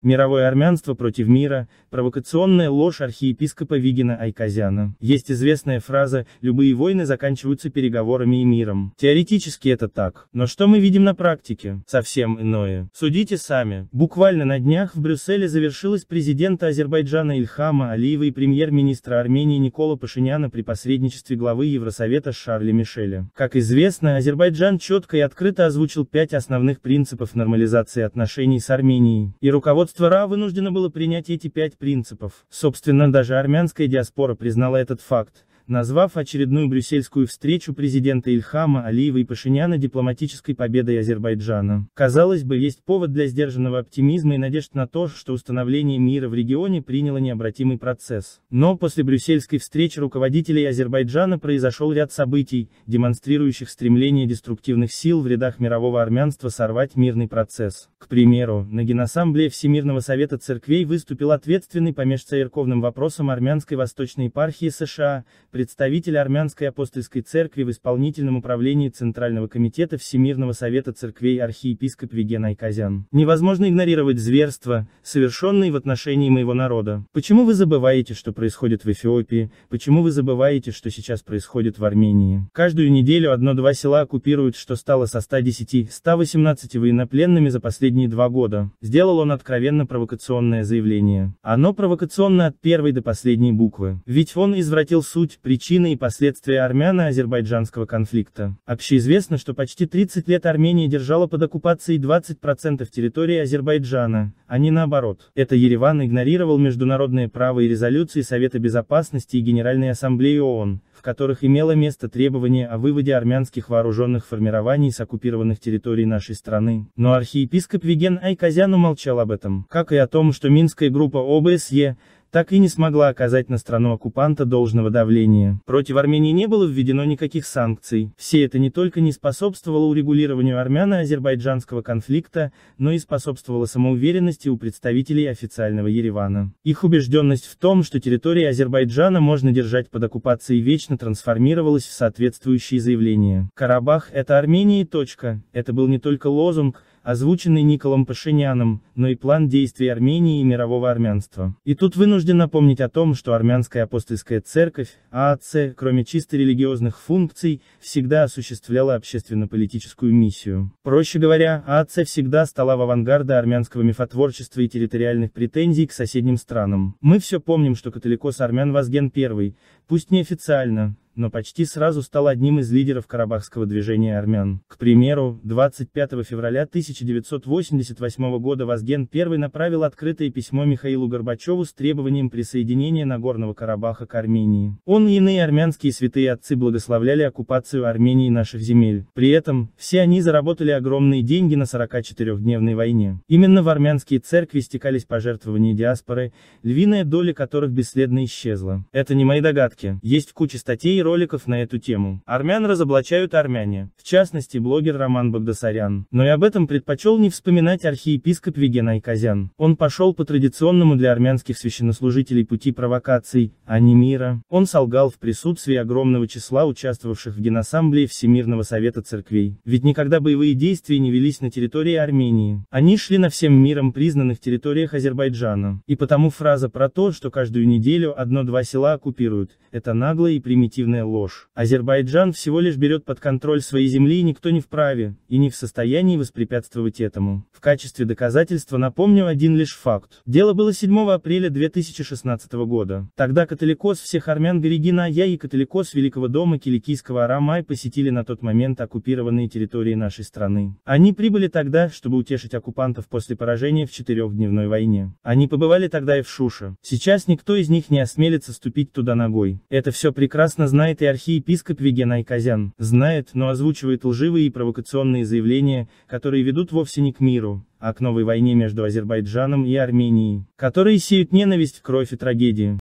Мировое армянство против мира, провокационная ложь архиепископа Вигина Айказяна. Есть известная фраза «любые войны заканчиваются переговорами и миром». Теоретически это так. Но что мы видим на практике? Совсем иное. Судите сами. Буквально на днях в Брюсселе завершилась президента Азербайджана Ильхама Алиева и премьер-министра Армении Никола Пашиняна при посредничестве главы Евросовета Шарля Мишеля. Как известно, Азербайджан четко и открыто озвучил пять основных принципов нормализации отношений с Арменией, и руководство Руководство РА вынуждено было принять эти пять принципов. Собственно, даже армянская диаспора признала этот факт назвав очередную брюссельскую встречу президента Ильхама Алиева и Пашиняна дипломатической победой Азербайджана. Казалось бы, есть повод для сдержанного оптимизма и надежд на то, что установление мира в регионе приняло необратимый процесс. Но после брюссельской встречи руководителей Азербайджана произошел ряд событий, демонстрирующих стремление деструктивных сил в рядах мирового армянства сорвать мирный процесс. К примеру, на Генассамблее Всемирного Совета Церквей выступил ответственный по межцерковным вопросам армянской восточной епархии США, представитель Армянской апостольской церкви в исполнительном управлении Центрального комитета Всемирного совета церквей архиепископ Веген Айказян. Невозможно игнорировать зверства, совершенные в отношении моего народа. Почему вы забываете, что происходит в Эфиопии, почему вы забываете, что сейчас происходит в Армении? Каждую неделю одно-два села оккупируют, что стало со 110-118 военнопленными за последние два года. Сделал он откровенно провокационное заявление. Оно провокационно от первой до последней буквы. Ведь он извратил суть, Причины и последствия армяно-азербайджанского конфликта. Общеизвестно, что почти 30 лет Армения держала под оккупацией 20% территории Азербайджана, а не наоборот. Это Ереван игнорировал международные права и резолюции Совета Безопасности и Генеральной Ассамблеи ООН, в которых имело место требование о выводе армянских вооруженных формирований с оккупированных территорий нашей страны. Но архиепископ Виген Айказян умолчал об этом, как и о том, что Минская группа ОБСЕ, так и не смогла оказать на страну оккупанта должного давления. Против Армении не было введено никаких санкций. Все это не только не способствовало урегулированию армяно-азербайджанского конфликта, но и способствовало самоуверенности у представителей официального Еревана. Их убежденность в том, что территория Азербайджана можно держать под оккупацией вечно трансформировалась в соответствующие заявления. Карабах – это Армения и точка. Это был не только лозунг, озвученный Николом Пашиняном, но и план действий Армении и мирового армянства. И тут вынужден напомнить о том, что армянская апостольская церковь, ААЦ, кроме чисто религиозных функций, всегда осуществляла общественно-политическую миссию. Проще говоря, ААЦ всегда стала в авангарде армянского мифотворчества и территориальных претензий к соседним странам. Мы все помним, что католикос армян Вазген I, пусть неофициально, но почти сразу стал одним из лидеров карабахского движения армян. К примеру, 25 февраля 1988 года Вазген I направил открытое письмо Михаилу Горбачеву с требованием присоединения Нагорного Карабаха к Армении. Он и иные армянские святые отцы благословляли оккупацию Армении наших земель. При этом, все они заработали огромные деньги на 44-дневной войне. Именно в армянские церкви стекались пожертвования диаспоры, львиная доля которых бесследно исчезла. Это не мои догадки. Есть куча статей роликов на эту тему. Армян разоблачают армяне, в частности блогер Роман Багдасарян. Но и об этом предпочел не вспоминать архиепископ Вегенай Казян. Он пошел по традиционному для армянских священнослужителей пути провокаций, а не мира, он солгал в присутствии огромного числа участвовавших в Генассамблее Всемирного Совета Церквей, ведь никогда боевые действия не велись на территории Армении, они шли на всем миром признанных территориях Азербайджана, и потому фраза про то, что каждую неделю одно-два села оккупируют, это наглая и примитивная ложь. Азербайджан всего лишь берет под контроль свои земли и никто не вправе, и не в состоянии воспрепятствовать этому. В качестве доказательства напомню один лишь факт. Дело было 7 апреля 2016 года, тогда католикос всех армян Берегина Я и католикос Великого дома Киликийского Арамай посетили на тот момент оккупированные территории нашей страны. Они прибыли тогда, чтобы утешить оккупантов после поражения в четырехдневной войне. Они побывали тогда и в Шуше. Сейчас никто из них не осмелится ступить туда ногой. Это все прекрасно знает и архиепископ Веген Айказян. Знает, но озвучивает лживые и провокационные заявления, которые ведут вовсе не к миру, а к новой войне между Азербайджаном и Арменией, которые сеют ненависть, кровь и трагедии.